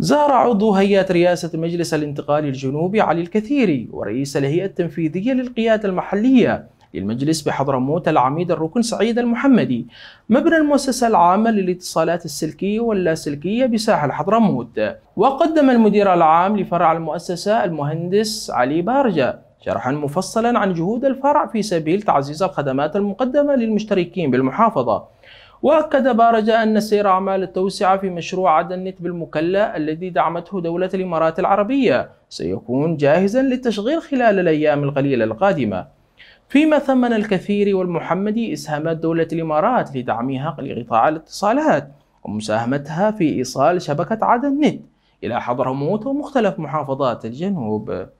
زار عضو هيئة رئاسة المجلس الانتقالي الجنوبي علي الكثيري ورئيس الهيئة التنفيذية للقيادة المحلية للمجلس بحضرموت العميد الركن سعيد المحمدي مبنى المؤسسة العامة للاتصالات السلكية واللاسلكية بساحل حضرموت وقدم المدير العام لفرع المؤسسة المهندس علي بارجة شرحا مفصلا عن جهود الفرع في سبيل تعزيز الخدمات المقدمة للمشتركين بالمحافظة وأكد بارجا أن سير أعمال التوسعة في مشروع عدن نت بالمكلا الذي دعمته دولة الإمارات العربية سيكون جاهزا للتشغيل خلال الأيام القليلة القادمة فيما ثمن الكثير والمحمدي إسهامات دولة الإمارات لدعمها لقطاع الاتصالات ومساهمتها في إيصال شبكة عدن نت إلى حضرموت ومختلف محافظات الجنوب